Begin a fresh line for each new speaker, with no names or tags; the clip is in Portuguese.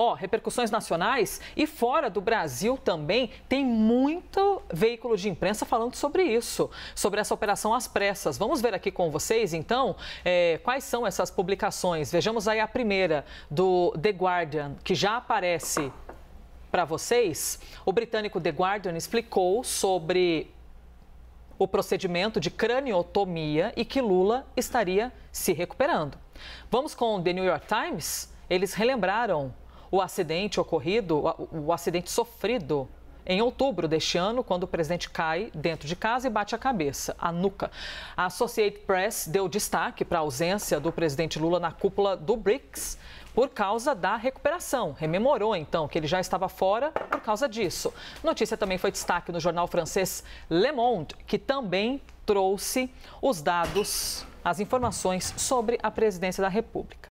Ó, repercussões nacionais e fora do Brasil também tem muito veículo de imprensa falando sobre isso, sobre essa operação às pressas. Vamos ver aqui com vocês, então, é, quais são essas publicações. Vejamos aí a primeira, do The Guardian, que já aparece para vocês. O britânico The Guardian explicou sobre o procedimento de craniotomia e que Lula estaria se recuperando. Vamos com o The New York Times? Eles relembraram o acidente ocorrido, o acidente sofrido em outubro deste ano, quando o presidente cai dentro de casa e bate a cabeça, a nuca. A Associated Press deu destaque para a ausência do presidente Lula na cúpula do BRICS por causa da recuperação. Rememorou, então, que ele já estava fora por causa disso. Notícia também foi destaque no jornal francês Le Monde, que também trouxe os dados, as informações sobre a presidência da República.